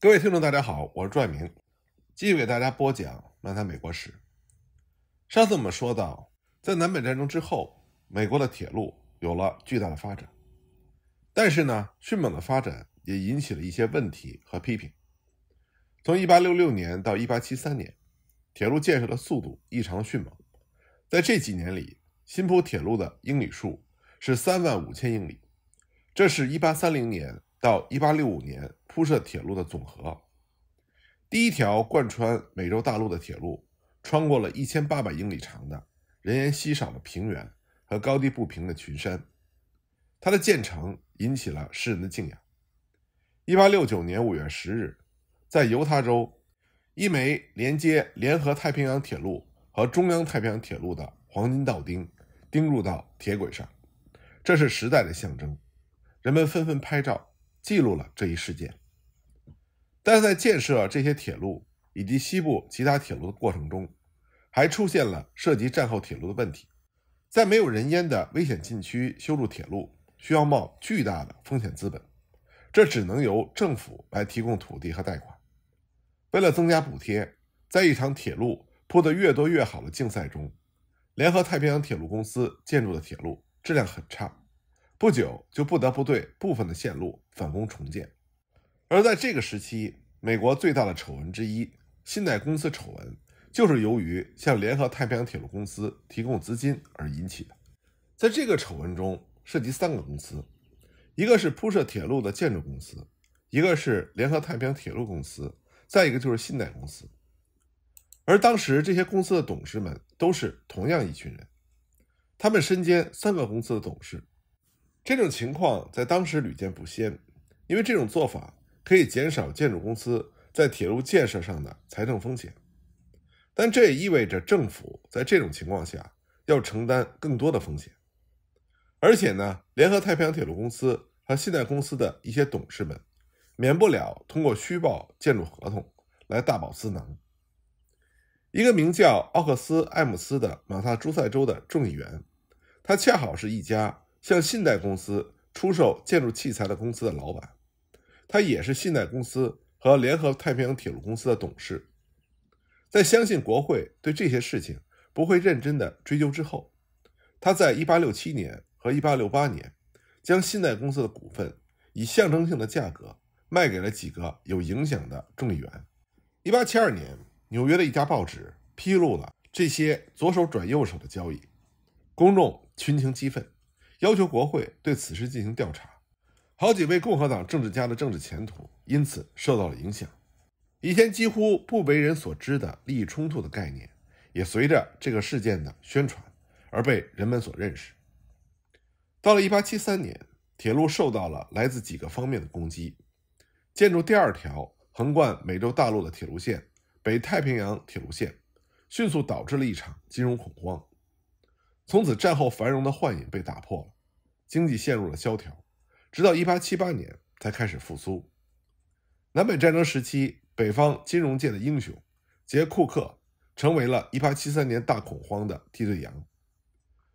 各位听众，大家好，我是爱明，继续给大家播讲《漫谈美国史》。上次我们说到，在南北战争之后，美国的铁路有了巨大的发展，但是呢，迅猛的发展也引起了一些问题和批评。从一八六六年到一八七三年，铁路建设的速度异常迅猛。在这几年里，新铺铁路的英里数是三万五千英里，这是一八三零年到一八六五年。铺设铁路的总和，第一条贯穿美洲大陆的铁路，穿过了一千八百英里长的人烟稀少的平原和高低不平的群山。它的建成引起了世人的敬仰。一八六九年五月十日，在犹他州，一枚连接联合太平洋铁路和中央太平洋铁路的黄金道钉钉入到铁轨上，这是时代的象征。人们纷纷拍照。记录了这一事件，但在建设这些铁路以及西部其他铁路的过程中，还出现了涉及战后铁路的问题。在没有人烟的危险禁区修筑铁路，需要冒巨大的风险。资本，这只能由政府来提供土地和贷款。为了增加补贴，在一场铁路铺得越多越好的竞赛中，联合太平洋铁路公司建筑的铁路质量很差。不久就不得不对部分的线路返工重建，而在这个时期，美国最大的丑闻之一——信贷公司丑闻，就是由于向联合太平洋铁路公司提供资金而引起的。在这个丑闻中，涉及三个公司：一个是铺设铁路的建筑公司，一个是联合太平洋铁路公司，再一个就是信贷公司。而当时这些公司的董事们都是同样一群人，他们身兼三个公司的董事。这种情况在当时屡见不鲜，因为这种做法可以减少建筑公司在铁路建设上的财政风险，但这也意味着政府在这种情况下要承担更多的风险，而且呢，联合太平洋铁路公司和信贷公司的一些董事们，免不了通过虚报建筑合同来大饱私囊。一个名叫奥克斯·艾姆斯的马萨诸塞州的众议员，他恰好是一家。向信贷公司出售建筑器材的公司的老板，他也是信贷公司和联合太平洋铁路公司的董事。在相信国会对这些事情不会认真的追究之后，他在1867年和1868年将信贷公司的股份以象征性的价格卖给了几个有影响的众议员。1872年，纽约的一家报纸披露了这些左手转右手的交易，公众群情激愤。要求国会对此事进行调查，好几位共和党政治家的政治前途因此受到了影响。以前几乎不为人所知的利益冲突的概念，也随着这个事件的宣传而被人们所认识。到了1873年，铁路受到了来自几个方面的攻击。建筑第二条横贯美洲大陆的铁路线——北太平洋铁路线，迅速导致了一场金融恐慌。从此，战后繁荣的幻影被打破了，经济陷入了萧条，直到1878年才开始复苏。南北战争时期，北方金融界的英雄杰·库克成为了一873年大恐慌的替罪羊。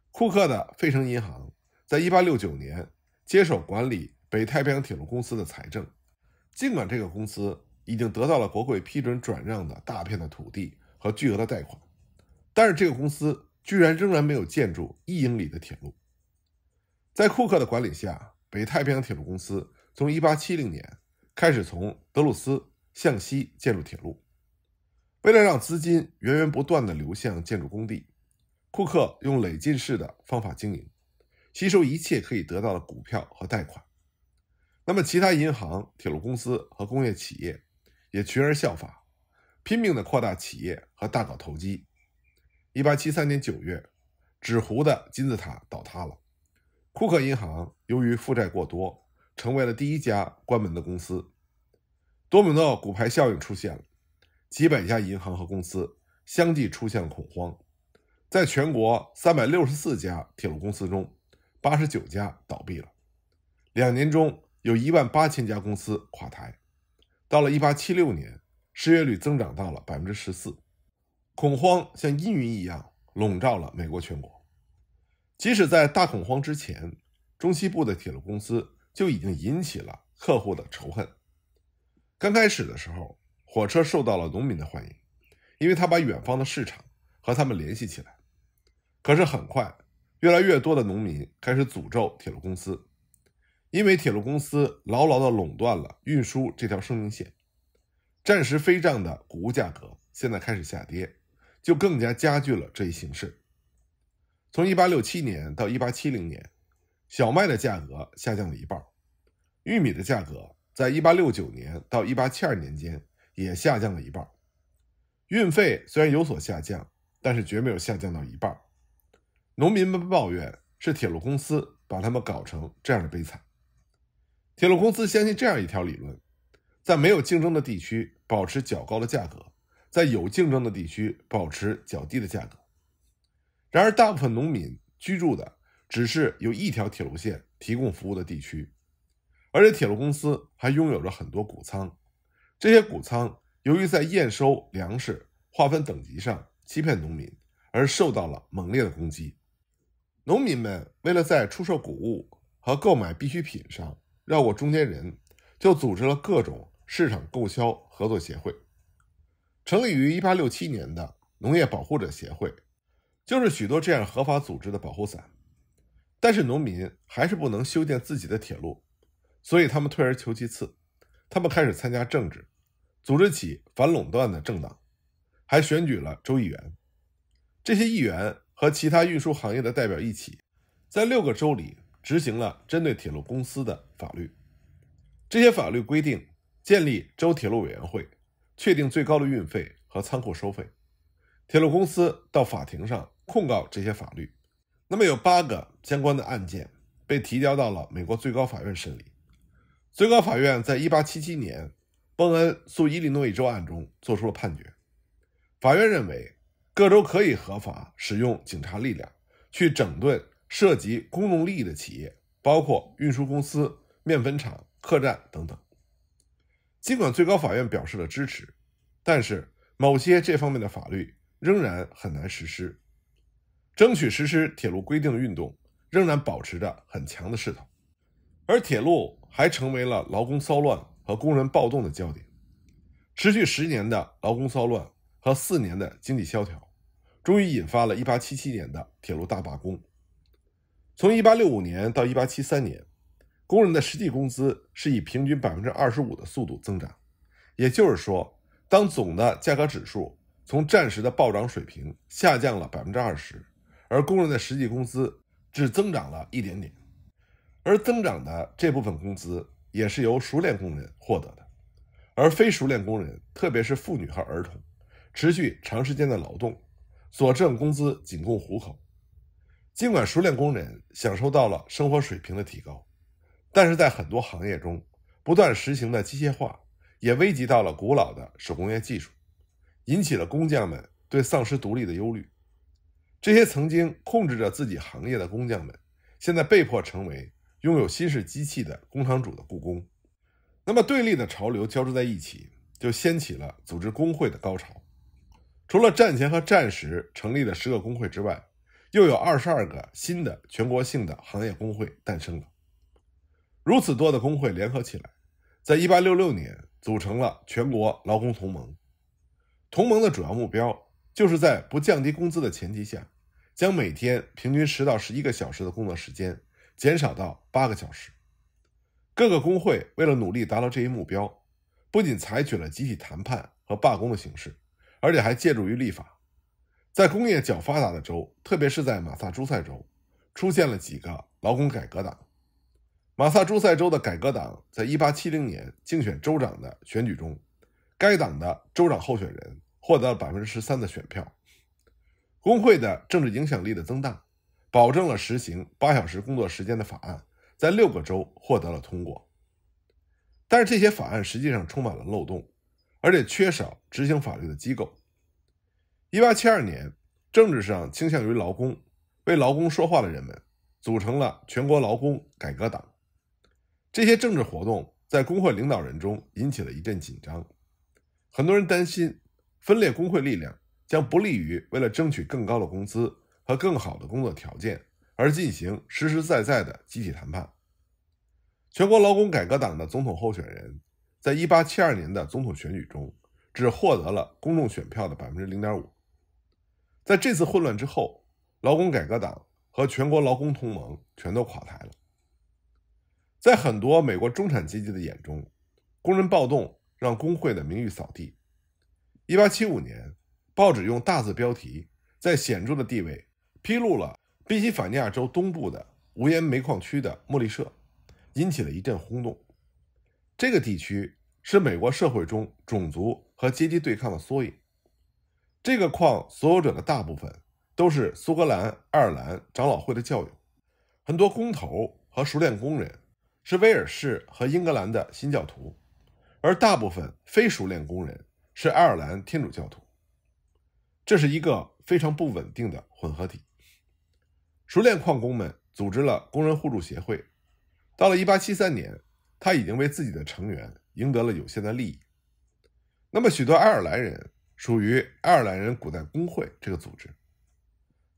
库克的费城银行在1869年接手管理北太平洋铁路公司的财政，尽管这个公司已经得到了国会批准转让的大片的土地和巨额的贷款，但是这个公司。居然仍然没有建筑一英里的铁路。在库克的管理下，北太平洋铁路公司从1870年开始从德鲁斯向西建筑铁路。为了让资金源源不断地流向建筑工地，库克用累进式的方法经营，吸收一切可以得到的股票和贷款。那么，其他银行、铁路公司和工业企业也群而效法，拼命地扩大企业和大搞投机。一八七三年九月，纸糊的金字塔倒塌了。库克银行由于负债过多，成为了第一家关门的公司。多米诺骨牌效应出现了，几百家银行和公司相继出现了恐慌。在全国三百六十四家铁路公司中，八十九家倒闭了。两年中，有一万八千家公司垮台。到了一八七六年，失业率增长到了百分之十四。恐慌像阴云一样笼罩了美国全国。即使在大恐慌之前，中西部的铁路公司就已经引起了客户的仇恨。刚开始的时候，火车受到了农民的欢迎，因为他把远方的市场和他们联系起来。可是很快，越来越多的农民开始诅咒铁路公司，因为铁路公司牢牢的垄断了运输这条生命线。战时飞涨的谷物价格现在开始下跌。就更加加剧了这一形势。从1867年到1870年，小麦的价格下降了一半，玉米的价格在1869年到1872年间也下降了一半。运费虽然有所下降，但是绝没有下降到一半。农民们抱怨是铁路公司把他们搞成这样的悲惨。铁路公司相信这样一条理论：在没有竞争的地区保持较高的价格。在有竞争的地区保持较低的价格。然而，大部分农民居住的只是由一条铁路线提供服务的地区，而且铁路公司还拥有着很多谷仓。这些谷仓由于在验收粮食、划分等级上欺骗农民，而受到了猛烈的攻击。农民们为了在出售谷物和购买必需品上绕过中间人，就组织了各种市场购销合作协会。成立于一八六七年的农业保护者协会，就是许多这样合法组织的保护伞。但是农民还是不能修建自己的铁路，所以他们退而求其次，他们开始参加政治，组织起反垄断的政党，还选举了州议员。这些议员和其他运输行业的代表一起，在六个州里执行了针对铁路公司的法律。这些法律规定建立州铁路委员会。确定最高的运费和仓库收费，铁路公司到法庭上控告这些法律。那么有八个相关的案件被提交到了美国最高法院审理。最高法院在一八七七年，邦恩诉伊利诺伊州案中做出了判决。法院认为，各州可以合法使用警察力量去整顿涉及公众利益的企业，包括运输公司、面粉厂、客栈等等。尽管最高法院表示了支持，但是某些这方面的法律仍然很难实施。争取实施铁路规定的运动仍然保持着很强的势头，而铁路还成为了劳工骚乱和工人暴动的焦点。持续十年的劳工骚乱和四年的经济萧条，终于引发了一八七七年的铁路大罢工。从一八六五年到一八七三年。工人的实际工资是以平均百分之二十五的速度增长，也就是说，当总的价格指数从战时的暴涨水平下降了百分之二十，而工人的实际工资只增长了一点点，而增长的这部分工资也是由熟练工人获得的，而非熟练工人，特别是妇女和儿童，持续长时间的劳动所挣工资仅供糊口。尽管熟练工人享受到了生活水平的提高。但是在很多行业中，不断实行的机械化也危及到了古老的手工业技术，引起了工匠们对丧失独立的忧虑。这些曾经控制着自己行业的工匠们，现在被迫成为拥有新式机器的工厂主的雇工。那么对立的潮流交织在一起，就掀起了组织工会的高潮。除了战前和战时成立的十个工会之外，又有二十二个新的全国性的行业工会诞生了。如此多的工会联合起来，在1866年组成了全国劳工同盟。同盟的主要目标就是在不降低工资的前提下，将每天平均十到十一个小时的工作时间减少到八个小时。各个工会为了努力达到这一目标，不仅采取了集体谈判和罢工的形式，而且还借助于立法。在工业较发达的州，特别是在马萨诸塞州，出现了几个劳工改革党。马萨诸塞州的改革党在1870年竞选州长的选举中，该党的州长候选人获得了13%的选票。工会的政治影响力的增大，保证了实行八小时工作时间的法案在六个州获得了通过。但是这些法案实际上充满了漏洞，而且缺少执行法律的机构。1872年，政治上倾向于劳工、为劳工说话的人们，组成了全国劳工改革党。这些政治活动在工会领导人中引起了一阵紧张，很多人担心分裂工会力量将不利于为了争取更高的工资和更好的工作条件而进行实实在在的集体谈判。全国劳工改革党的总统候选人，在1872年的总统选举中，只获得了公众选票的百分之零点五。在这次混乱之后，劳工改革党和全国劳工同盟全都垮台了。在很多美国中产阶级的眼中，工人暴动让工会的名誉扫地。1875年，报纸用大字标题在显著的地位披露了宾夕法尼亚州东部的无烟煤矿区的莫利舍，引起了一阵轰动。这个地区是美国社会中种族和阶级对抗的缩影。这个矿所有者的大部分都是苏格兰、爱尔兰长老会的教友，很多工头和熟练工人。是威尔士和英格兰的新教徒，而大部分非熟练工人是爱尔兰天主教徒。这是一个非常不稳定的混合体。熟练矿工们组织了工人互助协会。到了1873年，他已经为自己的成员赢得了有限的利益。那么，许多爱尔兰人属于爱尔兰人古代工会这个组织，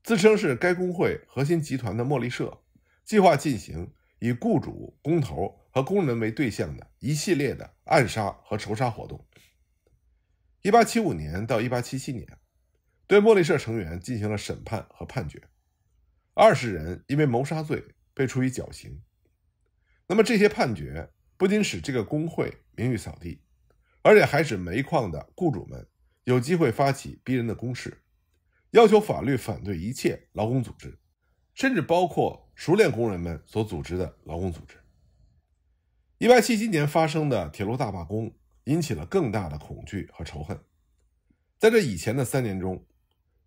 自称是该工会核心集团的莫利社，计划进行。以雇主、工头和工人为对象的一系列的暗杀和仇杀活动。1875年到1877年，对莫利社成员进行了审判和判决，二十人因为谋杀罪被处以绞刑。那么这些判决不仅使这个工会名誉扫地，而且还使煤矿的雇主们有机会发起逼人的攻势，要求法律反对一切劳工组织，甚至包括。熟练工人们所组织的劳工组织。一八七七年发生的铁路大罢工引起了更大的恐惧和仇恨。在这以前的三年中，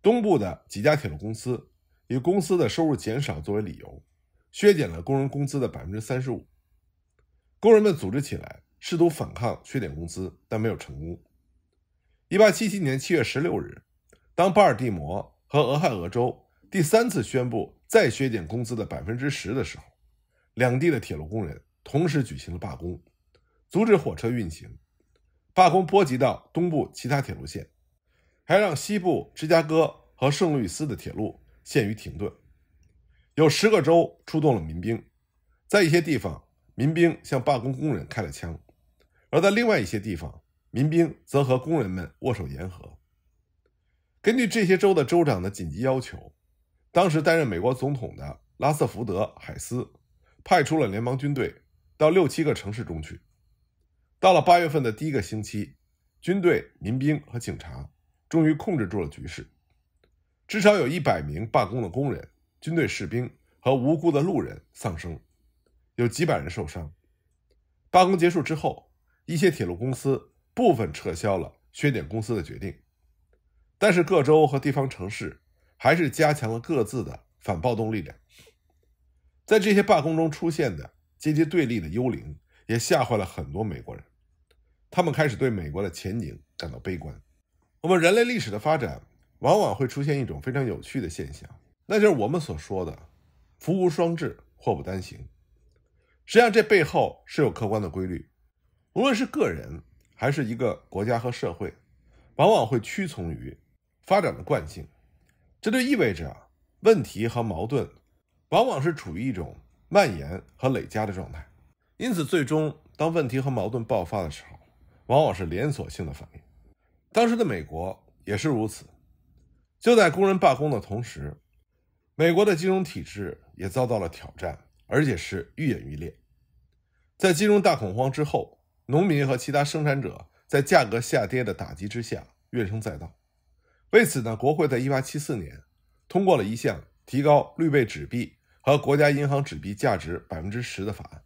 东部的几家铁路公司以公司的收入减少作为理由，削减了工人工资的百分之三十五。工人们组织起来，试图反抗削减工资，但没有成功。一八七七年七月十六日，当巴尔的摩和俄亥俄州第三次宣布。在削减工资的百分之十的时候，两地的铁路工人同时举行了罢工，阻止火车运行。罢工波及到东部其他铁路线，还让西部芝加哥和圣路易斯的铁路陷于停顿。有十个州出动了民兵，在一些地方，民兵向罢工工人开了枪；而在另外一些地方，民兵则和工人们握手言和。根据这些州的州长的紧急要求。当时担任美国总统的拉瑟福德·海斯，派出了联邦军队到六七个城市中去。到了八月份的第一个星期，军队、民兵和警察终于控制住了局势。至少有一百名罢工的工人、军队士兵和无辜的路人丧生，有几百人受伤。罢工结束之后，一些铁路公司部分撤销了削减工资的决定，但是各州和地方城市。还是加强了各自的反暴动力量。在这些罢工中出现的阶级对立的幽灵，也吓坏了很多美国人。他们开始对美国的前景感到悲观。我们人类历史的发展，往往会出现一种非常有趣的现象，那就是我们所说的“福无双至，祸不单行”。实际上，这背后是有客观的规律。无论是个人，还是一个国家和社会，往往会屈从于发展的惯性。这就意味着，问题和矛盾往往是处于一种蔓延和累加的状态，因此，最终当问题和矛盾爆发的时候，往往是连锁性的反应。当时的美国也是如此。就在工人罢工的同时，美国的金融体制也遭到了挑战，而且是愈演愈烈。在金融大恐慌之后，农民和其他生产者在价格下跌的打击之下，怨声载道。为此呢，国会在1874年通过了一项提高绿背纸币和国家银行纸币价值10%的法案，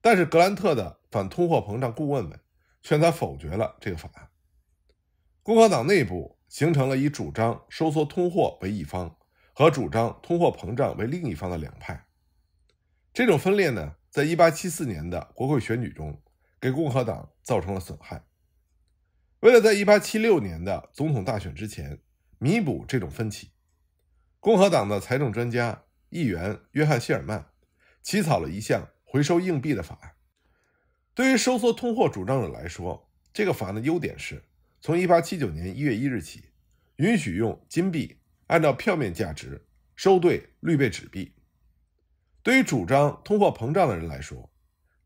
但是格兰特的反通货膨胀顾问们劝他否决了这个法案。共和党内部形成了以主张收缩通货为一方和主张通货膨胀为另一方的两派。这种分裂呢，在1874年的国会选举中给共和党造成了损害。为了在一八七六年的总统大选之前弥补这种分歧，共和党的财政专家议员约翰·谢尔曼起草了一项回收硬币的法案。对于收缩通货主张者来说，这个法案的优点是，从一八七九年一月一日起，允许用金币按照票面价值收兑绿背纸币。对于主张通货膨胀的人来说，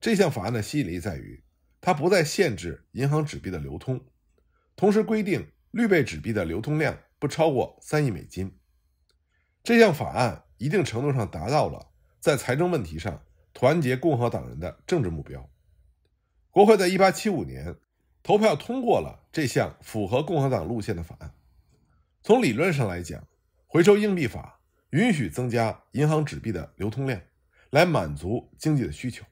这项法案的吸引力在于，它不再限制银行纸币的流通。同时规定，绿背纸币的流通量不超过三亿美金。这项法案一定程度上达到了在财政问题上团结共和党人的政治目标。国会在一八七五年投票通过了这项符合共和党路线的法案。从理论上来讲，回收硬币法允许增加银行纸币的流通量，来满足经济的需求。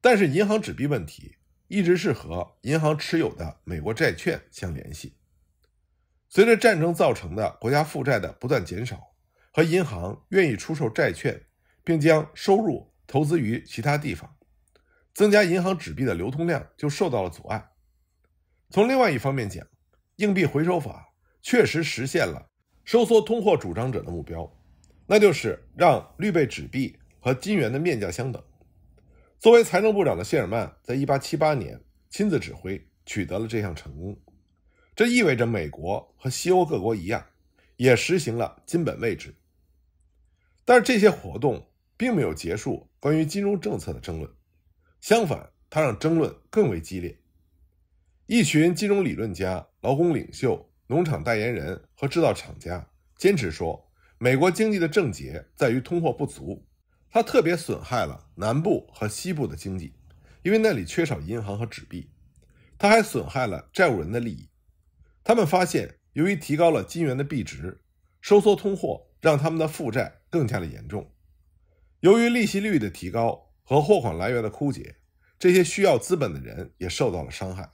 但是，银行纸币问题。一直是和银行持有的美国债券相联系。随着战争造成的国家负债的不断减少，和银行愿意出售债券，并将收入投资于其他地方，增加银行纸币的流通量就受到了阻碍。从另外一方面讲，硬币回收法确实实现了收缩通货主张者的目标，那就是让绿贝纸币和金元的面价相等。作为财政部长的谢尔曼，在1878年亲自指挥，取得了这项成功。这意味着美国和西欧各国一样，也实行了金本位制。但是这些活动并没有结束关于金融政策的争论，相反，它让争论更为激烈。一群金融理论家、劳工领袖、农场代言人和制造厂家坚持说，美国经济的症结在于通货不足。它特别损害了南部和西部的经济，因为那里缺少银行和纸币。它还损害了债务人的利益。他们发现，由于提高了金元的币值，收缩通货让他们的负债更加的严重。由于利息率的提高和货款来源的枯竭，这些需要资本的人也受到了伤害。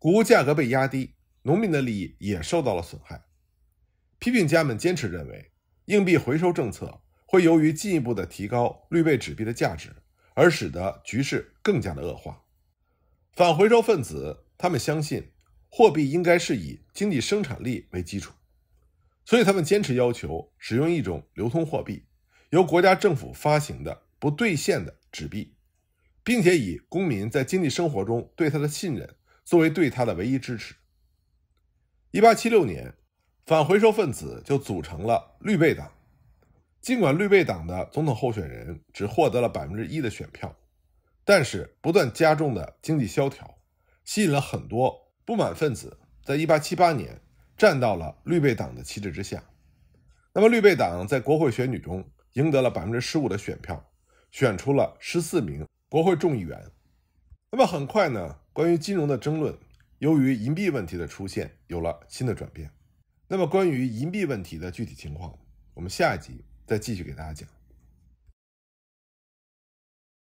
谷物价格被压低，农民的利益也受到了损害。批评家们坚持认为，硬币回收政策。会由于进一步的提高绿背纸币的价值，而使得局势更加的恶化。反回收分子他们相信货币应该是以经济生产力为基础，所以他们坚持要求使用一种流通货币，由国家政府发行的不兑现的纸币，并且以公民在经济生活中对他的信任作为对他的唯一支持。一八七六年，反回收分子就组成了绿背党。尽管绿背党的总统候选人只获得了百分之一的选票，但是不断加重的经济萧条吸引了很多不满分子，在一八七八年站到了绿背党的旗帜之下。那么绿背党在国会选举中赢得了百分之十五的选票，选出了十四名国会众议员。那么很快呢，关于金融的争论，由于银币问题的出现有了新的转变。那么关于银币问题的具体情况，我们下一集。再继续给大家讲。